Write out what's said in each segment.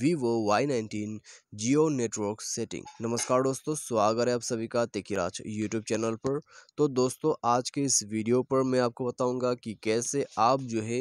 Vivo Y nineteen Jio network setting नमस्कार दोस्तों स्वागत है आप सभी का तेकिराज यूट्यूब चैनल पर तो दोस्तों आज के इस वीडियो पर मैं आपको बताऊंगा कि कैसे आप जो है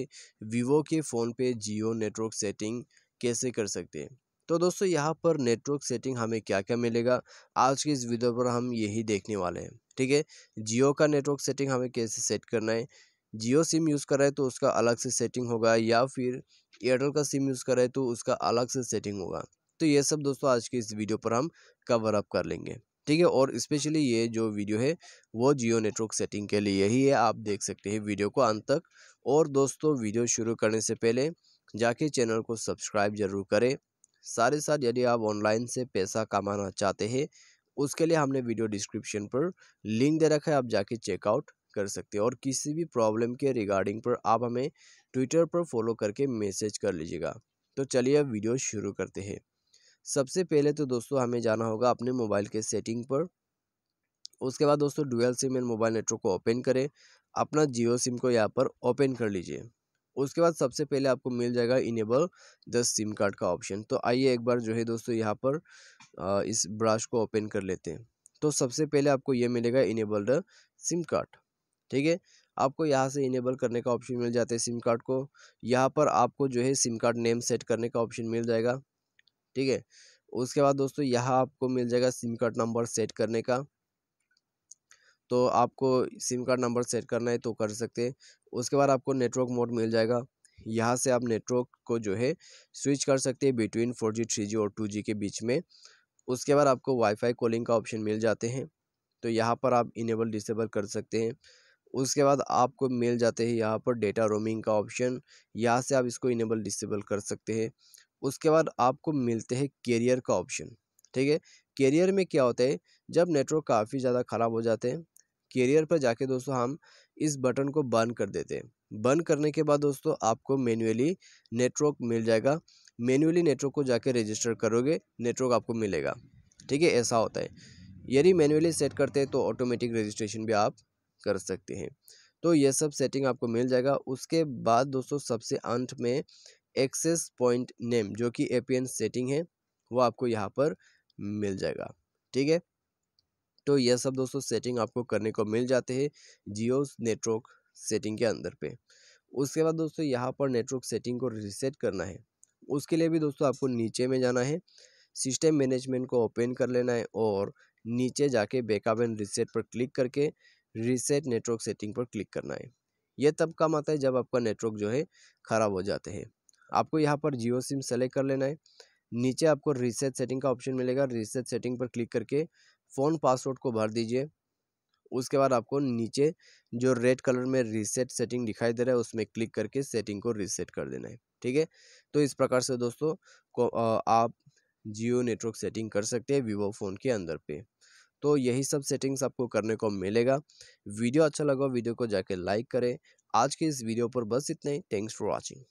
वीवो के फ़ोन पे जियो नेटवर्क सेटिंग कैसे कर सकते हैं तो दोस्तों यहाँ पर नेटवर्क सेटिंग हमें क्या क्या मिलेगा आज के इस वीडियो पर हम यही देखने वाले हैं ठीक है जियो का नेटवर्क सेटिंग हमें कैसे सेट करना है जियो सिम यूज़ कर रहे हैं तो उसका अलग से सेटिंग होगा या फिर एयरटेल का सिम यूज़ कर रहे हैं तो उसका अलग से सेटिंग होगा तो ये सब दोस्तों आज के इस वीडियो पर हम कवर अप कर लेंगे ठीक है और स्पेशली ये जो वीडियो है वो जियो नेटवर्क सेटिंग के लिए ही है आप देख सकते हैं वीडियो को अंत तक और दोस्तों वीडियो शुरू करने से पहले जाके चैनल को सब्सक्राइब जरूर करें साथ ही साथ यदि आप ऑनलाइन से पैसा कमाना चाहते हैं उसके लिए हमने वीडियो डिस्क्रिप्शन पर लिंक दे रखा है आप जाके चेकआउट कर सकते हैं और किसी भी प्रॉब्लम के रिगार्डिंग पर आप हमें ट्विटर पर फॉलो करके मैसेज कर लीजिएगा तो चलिए अब वीडियो शुरू करते हैं सबसे पहले तो दोस्तों हमें जाना होगा अपने मोबाइल के सेटिंग पर उसके बाद दोस्तों dual SIM and mobile network को ओपन करें अपना जियो सिम को यहाँ पर ओपन कर लीजिए उसके बाद सबसे पहले आपको मिल जाएगा इनेबल द सिम कार्ड का ऑप्शन तो आइए एक बार जो है दोस्तों यहाँ पर इस ब्राश को ओपन कर लेते हैं तो सबसे पहले आपको ये मिलेगा इनेबल द सिम कार्ड ठीक है आपको यहाँ से इनेबल करने का ऑप्शन मिल जाता है सिम कार्ड को यहाँ पर आपको जो है सिम कार्ड नेम सेट करने का ऑप्शन मिल जाएगा ठीक है उसके बाद दोस्तों यहाँ आपको मिल जाएगा सिम कार्ड नंबर सेट करने का तो आपको सिम कार्ड नंबर सेट करना है तो कर सकते हैं उसके बाद आपको नेटवर्क मोड मिल जाएगा यहाँ से आप नेटवर्क को जो है स्विच कर सकते हैं between four G three G और टू जी के बीच में उसके बाद आपको वाईफाई कॉलिंग का ऑप्शन मिल जाते हैं तो यहाँ पर आप इनेबल डिसेबल कर सकते हैं उसके बाद आपको मिल जाते हैं यहाँ पर डेटा रोमिंग का ऑप्शन यहाँ से आप इसको इनेबल डिसेबल कर सकते हैं उसके बाद आपको मिलते हैं कैरियर का ऑप्शन ठीक है कैरियर में क्या होता है जब नेटवर्क काफ़ी ज़्यादा ख़राब हो जाते हैं कैरियर पर जाके दोस्तों हम इस बटन को बंद कर देते हैं बंद करने के बाद दोस्तों आपको मैन्युअली नेटवर्क मिल जाएगा मैन्युअली नेटवर्क को जाके रजिस्टर करोगे नेटवर्क आपको मिलेगा ठीक है ऐसा होता है यदि मैन्युअली सेट करते हैं तो ऑटोमेटिक रजिस्ट्रेशन भी आप कर सकते हैं तो ये सब सेटिंग आपको मिल जाएगा उसके बाद दोस्तों सबसे अंत में एक्सेस पॉइंट नेम जो कि ए सेटिंग है वो आपको यहाँ पर मिल जाएगा ठीक है तो यह सब दोस्तों सेटिंग आपको करने को मिल जाते हैं जियो नेटवर्क सेटिंग के अंदर पे उसके बाद दोस्तों यहाँ पर नेटवर्क सेटिंग को रिसेट करना है उसके लिए भी दोस्तों आपको नीचे में जाना है सिस्टम मैनेजमेंट को ओपन कर लेना है और नीचे जाके बैकअप एंड रिसेट पर क्लिक करके रीसेट नेटवर्क सेटिंग पर क्लिक करना है यह तब काम आता है जब आपका नेटवर्क जो है ख़राब हो जाते हैं आपको यहाँ पर जियो सिम सेलेक्ट कर लेना है नीचे आपको रीसेट सेटिंग का ऑप्शन मिलेगा रीसेट सेटिंग पर क्लिक करके फ़ोन पासवर्ड को भर दीजिए उसके बाद आपको नीचे जो रेड कलर में रीसेट सेटिंग दिखाई दे रहा है उसमें क्लिक करके सेटिंग को रीसेट कर देना है ठीक है तो इस प्रकार से दोस्तों को आप जियो नेटवर्क सेटिंग कर सकते हैं वीवो फ़ोन के अंदर पे तो यही सब सेटिंग्स आपको करने को मिलेगा वीडियो अच्छा लगा वीडियो को जाके लाइक करें आज के इस वीडियो पर बस इतना ही थैंक्स फॉर वॉचिंग